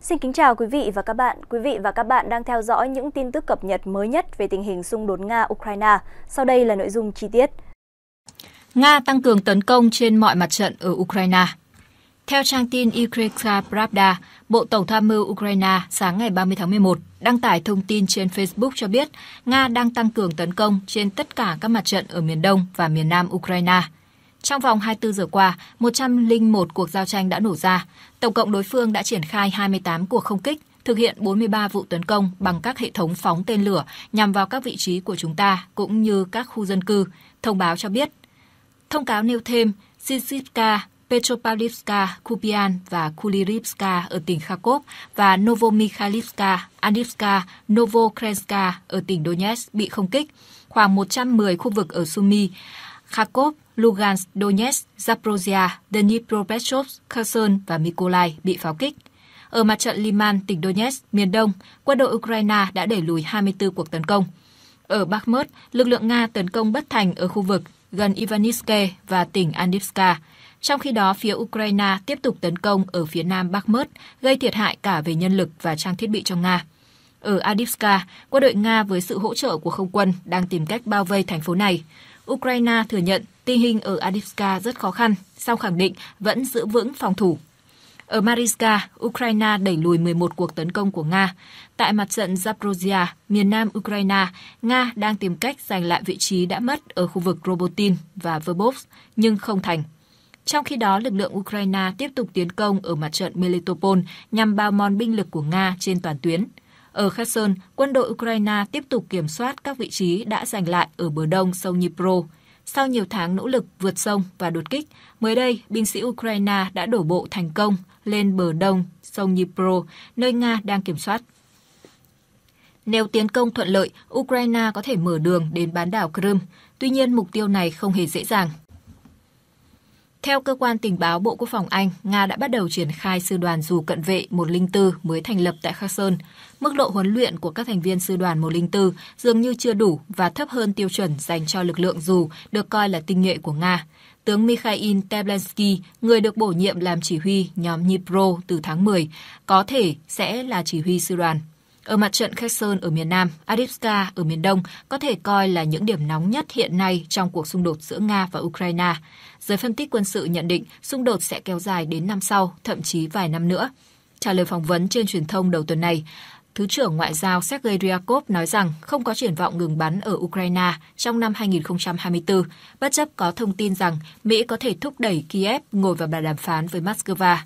Xin kính chào quý vị và các bạn. Quý vị và các bạn đang theo dõi những tin tức cập nhật mới nhất về tình hình xung đột Nga-Ukraine. Sau đây là nội dung chi tiết. Nga tăng cường tấn công trên mọi mặt trận ở Ukraine. Theo trang tin Ukraine Pravda, Bộ Tổng tham mưu Ukraine sáng ngày 30 tháng 11 đăng tải thông tin trên Facebook cho biết Nga đang tăng cường tấn công trên tất cả các mặt trận ở miền Đông và miền Nam Ukraine. Trong vòng 24 giờ qua, 101 cuộc giao tranh đã nổ ra, Tổng cộng đối phương đã triển khai 28 cuộc không kích, thực hiện 43 vụ tấn công bằng các hệ thống phóng tên lửa nhằm vào các vị trí của chúng ta cũng như các khu dân cư, thông báo cho biết. Thông cáo nêu thêm, Sisivka, Petropavlivska, Kupian và Kulirivska ở tỉnh Kharkov và Novomikhailivska, Andivska, Novokrenska ở tỉnh Donetsk bị không kích, khoảng 110 khu vực ở Sumy, Kharkov, Lugansk, Donetsk, Zaporozhia, Dnipropetrovsk, Kherson và Mykolaiv bị pháo kích. Ở mặt trận Liman, tỉnh Donetsk, miền đông, quân đội Ukraine đã đẩy lùi 24 cuộc tấn công. Ở Bakhmut, lực lượng Nga tấn công bất thành ở khu vực gần Ivaniske và tỉnh Andivska. Trong khi đó, phía Ukraine tiếp tục tấn công ở phía nam Bakhmut, gây thiệt hại cả về nhân lực và trang thiết bị cho Nga. Ở Adivska, quân đội Nga với sự hỗ trợ của không quân đang tìm cách bao vây thành phố này. Ukraine thừa nhận tình hình ở Adivka rất khó khăn, sau khẳng định vẫn giữ vững phòng thủ. Ở Mariska, Ukraine đẩy lùi 11 cuộc tấn công của Nga. Tại mặt trận Zaporozhia, miền nam Ukraine, Nga đang tìm cách giành lại vị trí đã mất ở khu vực Robotin và Verbovsk, nhưng không thành. Trong khi đó, lực lượng Ukraine tiếp tục tiến công ở mặt trận Melitopol nhằm bao mòn binh lực của Nga trên toàn tuyến. Ở Kherson, quân đội Ukraine tiếp tục kiểm soát các vị trí đã giành lại ở bờ đông sông Dnipro. Sau nhiều tháng nỗ lực vượt sông và đột kích, mới đây, binh sĩ Ukraine đã đổ bộ thành công lên bờ đông sông Dnipro, nơi Nga đang kiểm soát. Nếu tiến công thuận lợi, Ukraine có thể mở đường đến bán đảo Crimea. Tuy nhiên, mục tiêu này không hề dễ dàng. Theo cơ quan tình báo Bộ Quốc phòng Anh, Nga đã bắt đầu triển khai sư đoàn dù cận vệ 104 mới thành lập tại Kherson. Mức độ huấn luyện của các thành viên sư đoàn 104 dường như chưa đủ và thấp hơn tiêu chuẩn dành cho lực lượng dù được coi là tinh nhuệ của Nga. Tướng Mikhail Teblensky, người được bổ nhiệm làm chỉ huy nhóm Dnipro từ tháng 10, có thể sẽ là chỉ huy sư đoàn. Ở mặt trận Kherson ở miền Nam, Adivska ở miền Đông có thể coi là những điểm nóng nhất hiện nay trong cuộc xung đột giữa Nga và Ukraine. Giới phân tích quân sự nhận định xung đột sẽ kéo dài đến năm sau, thậm chí vài năm nữa. Trả lời phỏng vấn trên truyền thông đầu tuần này, Thứ trưởng Ngoại giao Sergei Ryakov nói rằng không có triển vọng ngừng bắn ở Ukraine trong năm 2024, bất chấp có thông tin rằng Mỹ có thể thúc đẩy Kiev ngồi vào bàn đàm phán với Moscow.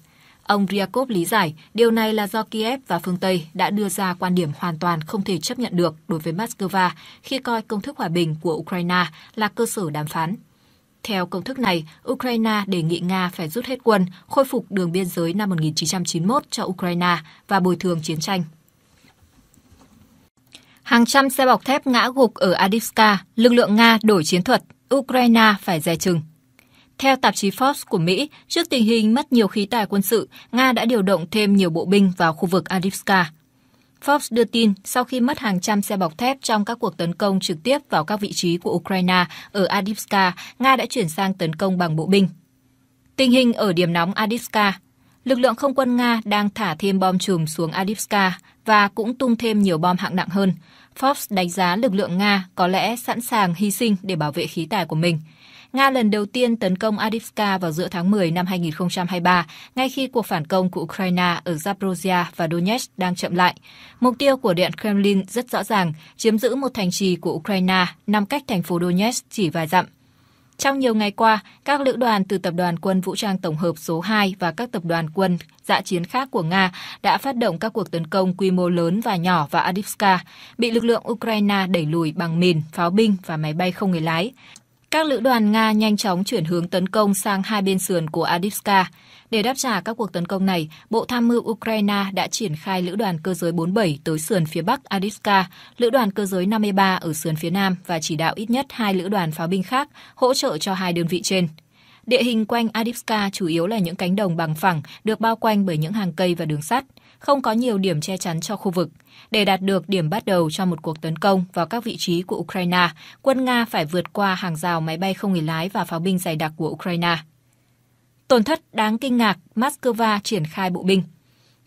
Ông Ryakov lý giải điều này là do Kiev và phương Tây đã đưa ra quan điểm hoàn toàn không thể chấp nhận được đối với Moscow khi coi công thức hòa bình của Ukraine là cơ sở đàm phán. Theo công thức này, Ukraine đề nghị Nga phải rút hết quân, khôi phục đường biên giới năm 1991 cho Ukraine và bồi thường chiến tranh. Hàng trăm xe bọc thép ngã gục ở Adivska, lực lượng Nga đổi chiến thuật, Ukraine phải dè chừng. Theo tạp chí Forbes của Mỹ, trước tình hình mất nhiều khí tài quân sự, Nga đã điều động thêm nhiều bộ binh vào khu vực Adivska. Forbes đưa tin sau khi mất hàng trăm xe bọc thép trong các cuộc tấn công trực tiếp vào các vị trí của Ukraine ở Adivska, Nga đã chuyển sang tấn công bằng bộ binh. Tình hình ở điểm nóng Adivska Lực lượng không quân Nga đang thả thêm bom chùm xuống Adivska và cũng tung thêm nhiều bom hạng nặng hơn. Forbes đánh giá lực lượng Nga có lẽ sẵn sàng hy sinh để bảo vệ khí tài của mình. Nga lần đầu tiên tấn công Adivka vào giữa tháng 10 năm 2023, ngay khi cuộc phản công của Ukraine ở Zaporozhia và Donetsk đang chậm lại. Mục tiêu của Điện Kremlin rất rõ ràng, chiếm giữ một thành trì của Ukraine nằm cách thành phố Donetsk chỉ vài dặm. Trong nhiều ngày qua, các lữ đoàn từ Tập đoàn Quân Vũ trang Tổng hợp số 2 và các tập đoàn quân dạ chiến khác của Nga đã phát động các cuộc tấn công quy mô lớn và nhỏ vào Adivska, bị lực lượng Ukraine đẩy lùi bằng mìn, pháo binh và máy bay không người lái. Các lữ đoàn Nga nhanh chóng chuyển hướng tấn công sang hai bên sườn của Adivska. Để đáp trả các cuộc tấn công này, Bộ Tham mưu Ukraine đã triển khai lữ đoàn cơ giới 47 tới sườn phía bắc Adivska, lữ đoàn cơ giới 53 ở sườn phía nam và chỉ đạo ít nhất hai lữ đoàn pháo binh khác hỗ trợ cho hai đơn vị trên. Địa hình quanh Adivska chủ yếu là những cánh đồng bằng phẳng được bao quanh bởi những hàng cây và đường sắt, không có nhiều điểm che chắn cho khu vực. Để đạt được điểm bắt đầu cho một cuộc tấn công vào các vị trí của Ukraine, quân Nga phải vượt qua hàng rào máy bay không người lái và pháo binh dày đặc của Ukraine. Tổn thất đáng kinh ngạc, Moscow triển khai bộ binh.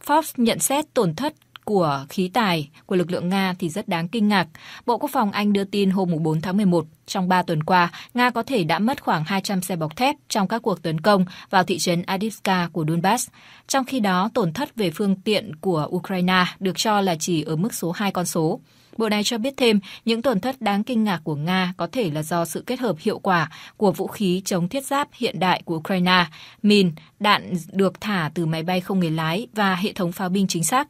Forbes nhận xét tổn thất của khí tài của lực lượng Nga thì rất đáng kinh ngạc. Bộ Quốc phòng Anh đưa tin hôm 4 tháng 11, trong 3 tuần qua, Nga có thể đã mất khoảng 200 xe bọc thép trong các cuộc tấn công vào thị trấn Adivka của Donbass. Trong khi đó, tổn thất về phương tiện của Ukraine được cho là chỉ ở mức số 2 con số. Bộ này cho biết thêm, những tổn thất đáng kinh ngạc của Nga có thể là do sự kết hợp hiệu quả của vũ khí chống thiết giáp hiện đại của Ukraine, mìn, đạn được thả từ máy bay không người lái và hệ thống pháo binh chính xác.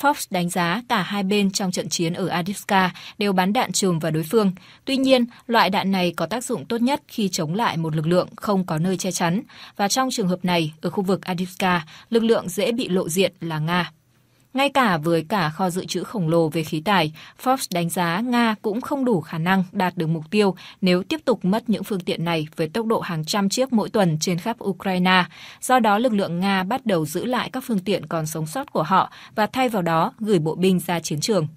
Fox đánh giá cả hai bên trong trận chiến ở Adivka đều bắn đạn trùm vào đối phương. Tuy nhiên, loại đạn này có tác dụng tốt nhất khi chống lại một lực lượng không có nơi che chắn. Và trong trường hợp này, ở khu vực Adivka, lực lượng dễ bị lộ diện là Nga. Ngay cả với cả kho dự trữ khổng lồ về khí tài, Forbes đánh giá Nga cũng không đủ khả năng đạt được mục tiêu nếu tiếp tục mất những phương tiện này với tốc độ hàng trăm chiếc mỗi tuần trên khắp Ukraine. Do đó, lực lượng Nga bắt đầu giữ lại các phương tiện còn sống sót của họ và thay vào đó gửi bộ binh ra chiến trường.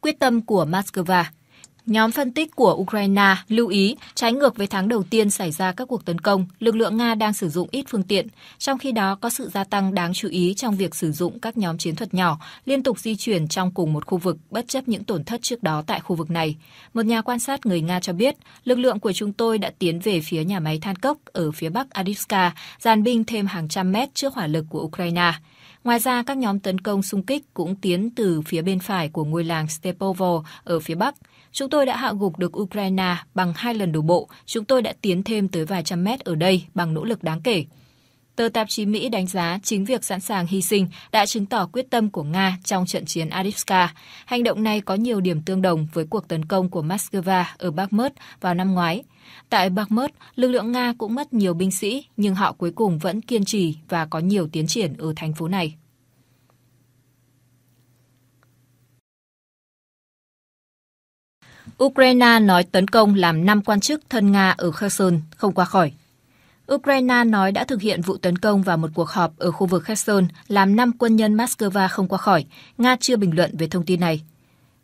Quyết tâm của Moscow Nhóm phân tích của Ukraine lưu ý, trái ngược với tháng đầu tiên xảy ra các cuộc tấn công, lực lượng Nga đang sử dụng ít phương tiện, trong khi đó có sự gia tăng đáng chú ý trong việc sử dụng các nhóm chiến thuật nhỏ liên tục di chuyển trong cùng một khu vực bất chấp những tổn thất trước đó tại khu vực này. Một nhà quan sát người Nga cho biết, lực lượng của chúng tôi đã tiến về phía nhà máy than cốc ở phía bắc Adivska, dàn binh thêm hàng trăm mét trước hỏa lực của Ukraine. Ngoài ra, các nhóm tấn công xung kích cũng tiến từ phía bên phải của ngôi làng Stepovo ở phía bắc. Chúng tôi đã hạ gục được Ukraine bằng hai lần đổ bộ, chúng tôi đã tiến thêm tới vài trăm mét ở đây bằng nỗ lực đáng kể. Tờ tạp chí Mỹ đánh giá chính việc sẵn sàng hy sinh đã chứng tỏ quyết tâm của Nga trong trận chiến Adivska. Hành động này có nhiều điểm tương đồng với cuộc tấn công của Moscow ở Bakhmut vào năm ngoái. Tại Bakhmut, lực lượng Nga cũng mất nhiều binh sĩ, nhưng họ cuối cùng vẫn kiên trì và có nhiều tiến triển ở thành phố này. Ukraine nói tấn công làm 5 quan chức thân Nga ở Kherson không qua khỏi. Ukraine nói đã thực hiện vụ tấn công vào một cuộc họp ở khu vực Kherson làm 5 quân nhân Moscow không qua khỏi. Nga chưa bình luận về thông tin này.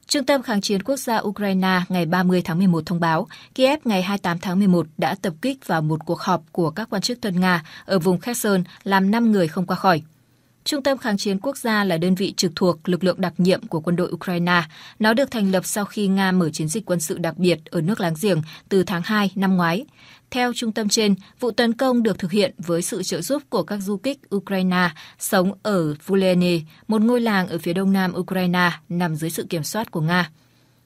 Trung tâm Kháng chiến Quốc gia Ukraine ngày 30 tháng 11 thông báo, Kiev ngày 28 tháng 11 đã tập kích vào một cuộc họp của các quan chức thân Nga ở vùng Kherson làm 5 người không qua khỏi. Trung tâm Kháng chiến Quốc gia là đơn vị trực thuộc lực lượng đặc nhiệm của quân đội Ukraine. Nó được thành lập sau khi Nga mở chiến dịch quân sự đặc biệt ở nước láng giềng từ tháng 2 năm ngoái. Theo trung tâm trên, vụ tấn công được thực hiện với sự trợ giúp của các du kích Ukraine sống ở Vulene, một ngôi làng ở phía đông nam Ukraine nằm dưới sự kiểm soát của Nga.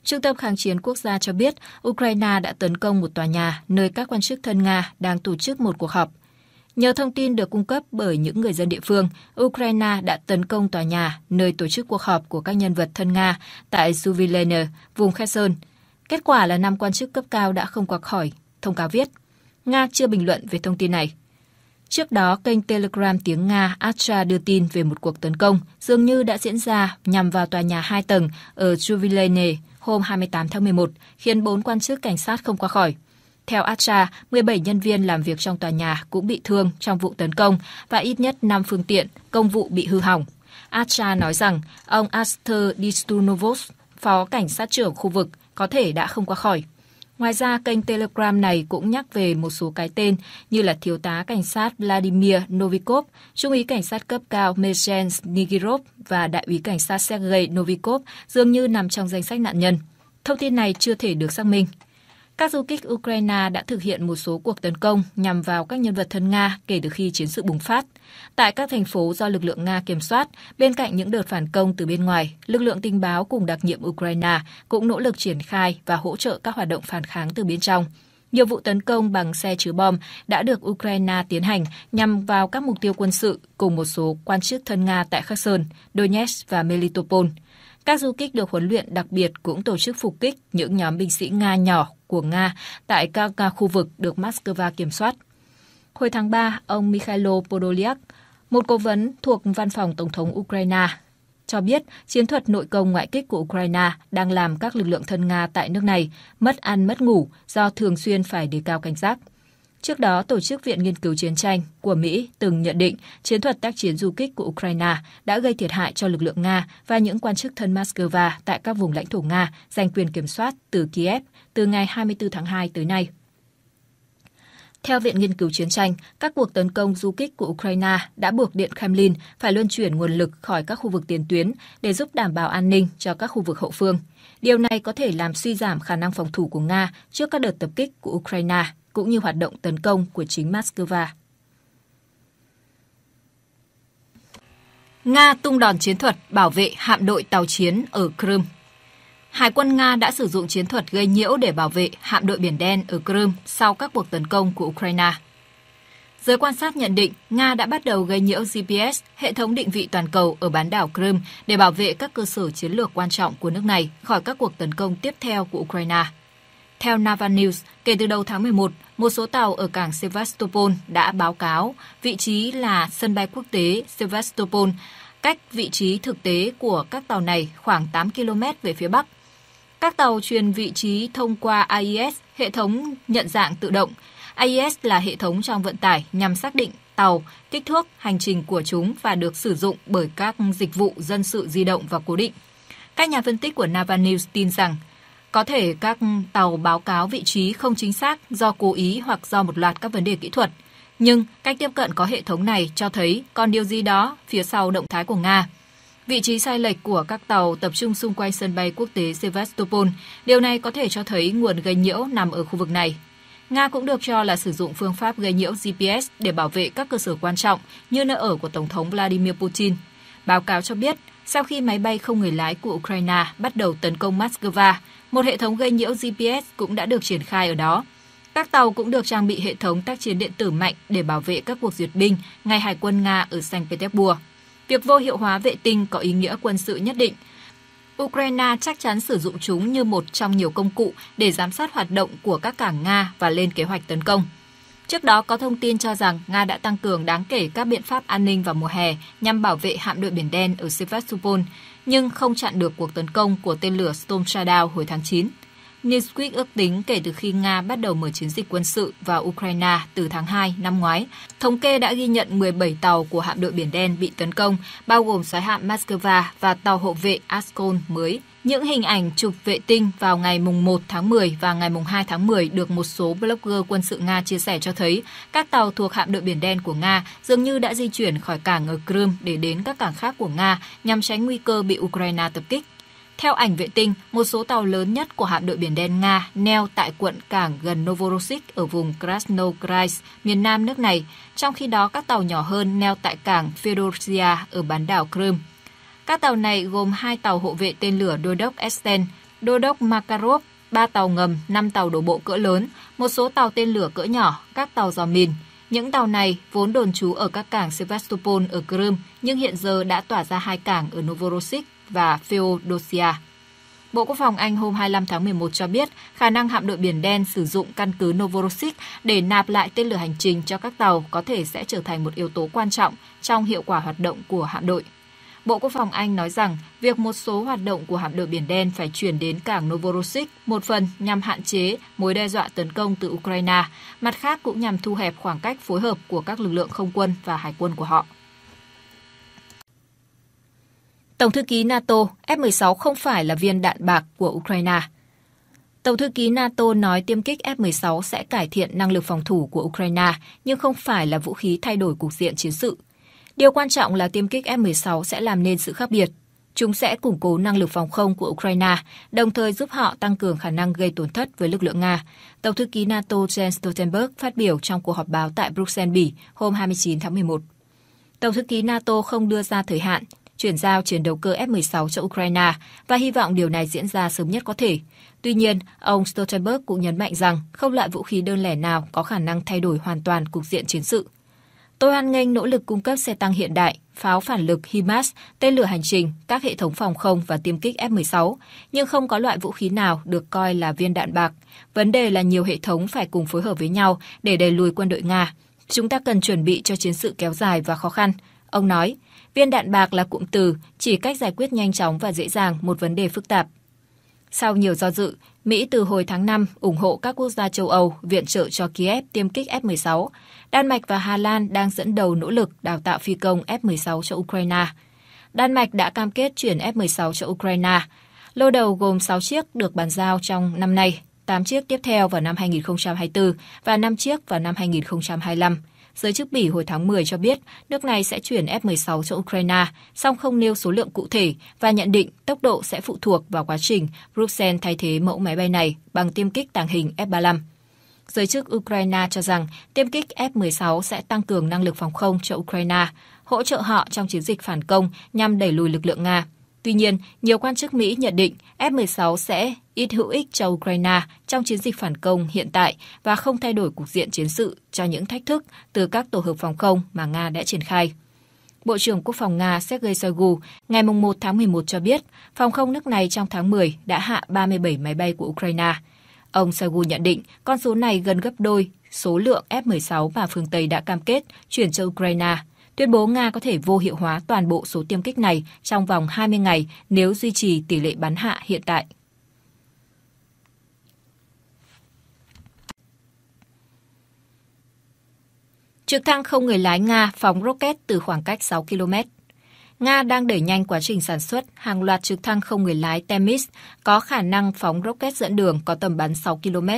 Trung tâm Kháng chiến Quốc gia cho biết Ukraine đã tấn công một tòa nhà nơi các quan chức thân Nga đang tổ chức một cuộc họp Nhờ thông tin được cung cấp bởi những người dân địa phương, Ukraine đã tấn công tòa nhà nơi tổ chức cuộc họp của các nhân vật thân Nga tại Suvilene, vùng Kherson. Kết quả là năm quan chức cấp cao đã không qua khỏi, thông cáo viết. Nga chưa bình luận về thông tin này. Trước đó, kênh Telegram tiếng Nga Astra đưa tin về một cuộc tấn công dường như đã diễn ra nhằm vào tòa nhà hai tầng ở Juvilene hôm 28 tháng 11, khiến bốn quan chức cảnh sát không qua khỏi. Theo Astra, 17 nhân viên làm việc trong tòa nhà cũng bị thương trong vụ tấn công và ít nhất 5 phương tiện, công vụ bị hư hỏng. Astra nói rằng ông Arthur Distunovos, phó cảnh sát trưởng khu vực, có thể đã không qua khỏi. Ngoài ra, kênh Telegram này cũng nhắc về một số cái tên như là thiếu tá cảnh sát Vladimir Novikov, trung úy cảnh sát cấp cao Mejen Nigirov và đại úy cảnh sát Sergei Novikov dường như nằm trong danh sách nạn nhân. Thông tin này chưa thể được xác minh. Các du kích Ukraine đã thực hiện một số cuộc tấn công nhằm vào các nhân vật thân Nga kể từ khi chiến sự bùng phát. Tại các thành phố do lực lượng Nga kiểm soát, bên cạnh những đợt phản công từ bên ngoài, lực lượng tình báo cùng đặc nhiệm Ukraine cũng nỗ lực triển khai và hỗ trợ các hoạt động phản kháng từ bên trong. Nhiều vụ tấn công bằng xe chứa bom đã được Ukraine tiến hành nhằm vào các mục tiêu quân sự cùng một số quan chức thân Nga tại Kherson, Donetsk và Melitopol – các du kích được huấn luyện đặc biệt cũng tổ chức phục kích những nhóm binh sĩ Nga nhỏ của Nga tại các à, khu vực được Moscow kiểm soát. Hồi tháng 3, ông Mikhailo Podolyak, một cố vấn thuộc văn phòng Tổng thống Ukraine, cho biết chiến thuật nội công ngoại kích của Ukraine đang làm các lực lượng thân Nga tại nước này mất ăn mất ngủ do thường xuyên phải đề cao cảnh giác. Trước đó, Tổ chức Viện Nghiên cứu Chiến tranh của Mỹ từng nhận định chiến thuật tác chiến du kích của Ukraine đã gây thiệt hại cho lực lượng Nga và những quan chức thân Moscow tại các vùng lãnh thổ Nga giành quyền kiểm soát từ Kiev từ ngày 24 tháng 2 tới nay. Theo Viện Nghiên cứu Chiến tranh, các cuộc tấn công du kích của Ukraine đã buộc Điện Kremlin phải luân chuyển nguồn lực khỏi các khu vực tiền tuyến để giúp đảm bảo an ninh cho các khu vực hậu phương. Điều này có thể làm suy giảm khả năng phòng thủ của Nga trước các đợt tập kích của Ukraine cũng như hoạt động tấn công của chính Moscow. Nga tung đòn chiến thuật bảo vệ hạm đội tàu chiến ở Crimea. Hải quân Nga đã sử dụng chiến thuật gây nhiễu để bảo vệ hạm đội Biển Đen ở Crimea sau các cuộc tấn công của Ukraine. Giới quan sát nhận định Nga đã bắt đầu gây nhiễu GPS, hệ thống định vị toàn cầu ở bán đảo Crimea để bảo vệ các cơ sở chiến lược quan trọng của nước này khỏi các cuộc tấn công tiếp theo của Ukraine. Theo News, kể từ đầu tháng 11, một số tàu ở cảng Sevastopol đã báo cáo vị trí là sân bay quốc tế Sevastopol, cách vị trí thực tế của các tàu này khoảng 8 km về phía bắc. Các tàu truyền vị trí thông qua AIS, hệ thống nhận dạng tự động. AIS là hệ thống trong vận tải nhằm xác định tàu, kích thước, hành trình của chúng và được sử dụng bởi các dịch vụ dân sự di động và cố định. Các nhà phân tích của Nava News tin rằng có thể các tàu báo cáo vị trí không chính xác do cố ý hoặc do một loạt các vấn đề kỹ thuật. Nhưng cách tiếp cận có hệ thống này cho thấy còn điều gì đó phía sau động thái của Nga. Vị trí sai lệch của các tàu tập trung xung quanh sân bay quốc tế Sevastopol, điều này có thể cho thấy nguồn gây nhiễu nằm ở khu vực này. Nga cũng được cho là sử dụng phương pháp gây nhiễu GPS để bảo vệ các cơ sở quan trọng như nơi ở của Tổng thống Vladimir Putin. Báo cáo cho biết, sau khi máy bay không người lái của Ukraine bắt đầu tấn công Moscow. Một hệ thống gây nhiễu GPS cũng đã được triển khai ở đó. Các tàu cũng được trang bị hệ thống tác chiến điện tử mạnh để bảo vệ các cuộc duyệt binh ngay Hải quân Nga ở Saint Petersburg. Việc vô hiệu hóa vệ tinh có ý nghĩa quân sự nhất định. Ukraine chắc chắn sử dụng chúng như một trong nhiều công cụ để giám sát hoạt động của các cảng Nga và lên kế hoạch tấn công. Trước đó có thông tin cho rằng Nga đã tăng cường đáng kể các biện pháp an ninh vào mùa hè nhằm bảo vệ hạm đội Biển Đen ở Sevastopol, nhưng không chặn được cuộc tấn công của tên lửa Storm Shadow hồi tháng 9. Newsweek ước tính kể từ khi Nga bắt đầu mở chiến dịch quân sự vào Ukraine từ tháng 2 năm ngoái, thống kê đã ghi nhận 17 tàu của hạm đội Biển Đen bị tấn công, bao gồm xoáy hạm Moscow và tàu hộ vệ Askol mới. Những hình ảnh chụp vệ tinh vào ngày 1 tháng 10 và ngày 2 tháng 10 được một số blogger quân sự Nga chia sẻ cho thấy các tàu thuộc hạm đội Biển Đen của Nga dường như đã di chuyển khỏi cảng ở Crimea để đến các cảng khác của Nga nhằm tránh nguy cơ bị Ukraine tập kích. Theo ảnh vệ tinh, một số tàu lớn nhất của hạm đội Biển Đen Nga neo tại quận cảng gần Novorossiysk ở vùng Krasnogorsk, miền nam nước này, trong khi đó các tàu nhỏ hơn neo tại cảng Fedorsia ở bán đảo Crimea. Các tàu này gồm hai tàu hộ vệ tên lửa đô đốc Esten, đô đốc Makarov, ba tàu ngầm, năm tàu đổ bộ cỡ lớn, một số tàu tên lửa cỡ nhỏ, các tàu dò mìn. Những tàu này vốn đồn trú ở các cảng Sevastopol ở Crimea, nhưng hiện giờ đã tỏa ra hai cảng ở Novorossiysk và Feodosia. Bộ Quốc phòng Anh hôm 25 tháng 11 cho biết khả năng hạm đội Biển Đen sử dụng căn cứ Novorossiysk để nạp lại tên lửa hành trình cho các tàu có thể sẽ trở thành một yếu tố quan trọng trong hiệu quả hoạt động của hạm đội. Bộ Quốc phòng Anh nói rằng việc một số hoạt động của hạm đội Biển Đen phải chuyển đến cảng Novorossiysk một phần nhằm hạn chế mối đe dọa tấn công từ Ukraine, mặt khác cũng nhằm thu hẹp khoảng cách phối hợp của các lực lượng không quân và hải quân của họ. Tổng thư ký NATO, F-16 không phải là viên đạn bạc của Ukraine. Tổng thư ký NATO nói tiêm kích F-16 sẽ cải thiện năng lực phòng thủ của Ukraine, nhưng không phải là vũ khí thay đổi cục diện chiến sự. Điều quan trọng là tiêm kích F-16 sẽ làm nên sự khác biệt. Chúng sẽ củng cố năng lực phòng không của Ukraine, đồng thời giúp họ tăng cường khả năng gây tổn thất với lực lượng Nga. Tổng thư ký NATO Jens Stoltenberg phát biểu trong cuộc họp báo tại Bruxelles, Bỉ hôm 29 tháng 11. Tổng thư ký NATO không đưa ra thời hạn chuyển giao chiến đấu cơ F-16 cho Ukraine và hy vọng điều này diễn ra sớm nhất có thể. Tuy nhiên, ông Stoltenberg cũng nhấn mạnh rằng không loại vũ khí đơn lẻ nào có khả năng thay đổi hoàn toàn cục diện chiến sự. Tôi hoan nghênh nỗ lực cung cấp xe tăng hiện đại, pháo phản lực HIMARS, tên lửa hành trình, các hệ thống phòng không và tiêm kích F-16, nhưng không có loại vũ khí nào được coi là viên đạn bạc. Vấn đề là nhiều hệ thống phải cùng phối hợp với nhau để đẩy lùi quân đội Nga. Chúng ta cần chuẩn bị cho chiến sự kéo dài và khó khăn, ông nói. Viên đạn bạc là cụm từ chỉ cách giải quyết nhanh chóng và dễ dàng một vấn đề phức tạp. Sau nhiều do dự, Mỹ từ hồi tháng 5 ủng hộ các quốc gia châu Âu viện trợ cho Kiev tiêm kích F-16. Đan Mạch và Hà Lan đang dẫn đầu nỗ lực đào tạo phi công F-16 cho Ukraine. Đan Mạch đã cam kết chuyển F-16 cho Ukraine. Lô đầu gồm 6 chiếc được bàn giao trong năm nay, 8 chiếc tiếp theo vào năm 2024 và 5 chiếc vào năm 2025. Giới chức Bỉ hồi tháng 10 cho biết nước này sẽ chuyển F-16 cho Ukraine, song không nêu số lượng cụ thể và nhận định tốc độ sẽ phụ thuộc vào quá trình Bruxelles thay thế mẫu máy bay này bằng tiêm kích tàng hình F-35. Giới chức Ukraine cho rằng tiêm kích F-16 sẽ tăng cường năng lực phòng không cho Ukraine, hỗ trợ họ trong chiến dịch phản công nhằm đẩy lùi lực lượng Nga. Tuy nhiên, nhiều quan chức Mỹ nhận định F-16 sẽ ít hữu ích cho Ukraine trong chiến dịch phản công hiện tại và không thay đổi cục diện chiến sự cho những thách thức từ các tổ hợp phòng không mà Nga đã triển khai. Bộ trưởng Quốc phòng Nga Sergei Shoigu ngày 1 tháng 11 cho biết, phòng không nước này trong tháng 10 đã hạ 37 máy bay của Ukraine. Ông Shoigu nhận định con số này gần gấp đôi số lượng F-16 mà phương Tây đã cam kết chuyển cho Ukraine tuyên bố Nga có thể vô hiệu hóa toàn bộ số tiêm kích này trong vòng 20 ngày nếu duy trì tỷ lệ bắn hạ hiện tại. Trực thăng không người lái Nga phóng rocket từ khoảng cách 6 km. Nga đang đẩy nhanh quá trình sản xuất hàng loạt trực thăng không người lái Temis có khả năng phóng rocket dẫn đường có tầm bắn 6 km.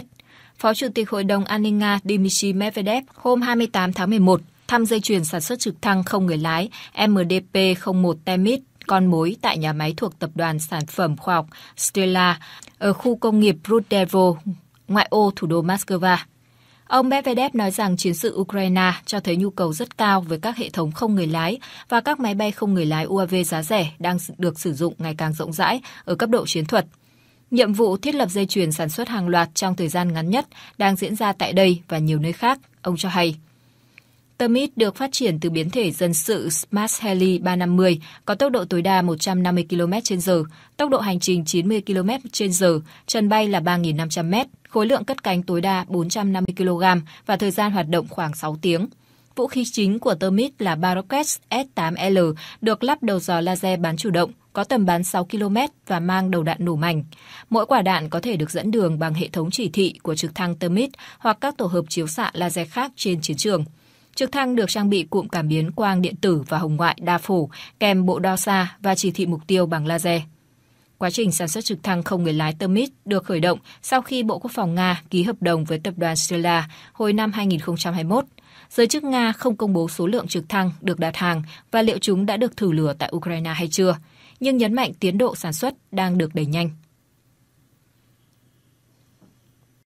Phó Chủ tịch Hội đồng An ninh Nga Dmitry Medvedev hôm 28 tháng 11 thăm dây chuyền sản xuất trực thăng không người lái MDP-01 Temis con mối tại nhà máy thuộc Tập đoàn Sản phẩm Khoa học Stella ở khu công nghiệp Brudevo, ngoại ô thủ đô Moscow. Ông Medvedev nói rằng chiến sự Ukraine cho thấy nhu cầu rất cao với các hệ thống không người lái và các máy bay không người lái UAV giá rẻ đang được sử dụng ngày càng rộng rãi ở cấp độ chiến thuật. Nhiệm vụ thiết lập dây chuyền sản xuất hàng loạt trong thời gian ngắn nhất đang diễn ra tại đây và nhiều nơi khác, ông cho hay. Termit được phát triển từ biến thể dân sự Smart Heli 350 có tốc độ tối đa 150 km h tốc độ hành trình 90 km h trần bay là 3.500 m, khối lượng cất cánh tối đa 450 kg và thời gian hoạt động khoảng 6 tiếng. Vũ khí chính của Termit là ba rocket S-8L được lắp đầu dò laser bán chủ động, có tầm bắn 6 km và mang đầu đạn nổ mảnh. Mỗi quả đạn có thể được dẫn đường bằng hệ thống chỉ thị của trực thăng Termit hoặc các tổ hợp chiếu xạ laser khác trên chiến trường. Trực thăng được trang bị cụm cảm biến quang điện tử và hồng ngoại đa phủ, kèm bộ đo xa và chỉ thị mục tiêu bằng laser. Quá trình sản xuất trực thăng không người lái Termit được khởi động sau khi Bộ Quốc phòng Nga ký hợp đồng với tập đoàn Stella hồi năm 2021. Giới chức Nga không công bố số lượng trực thăng được đặt hàng và liệu chúng đã được thử lửa tại Ukraine hay chưa, nhưng nhấn mạnh tiến độ sản xuất đang được đẩy nhanh.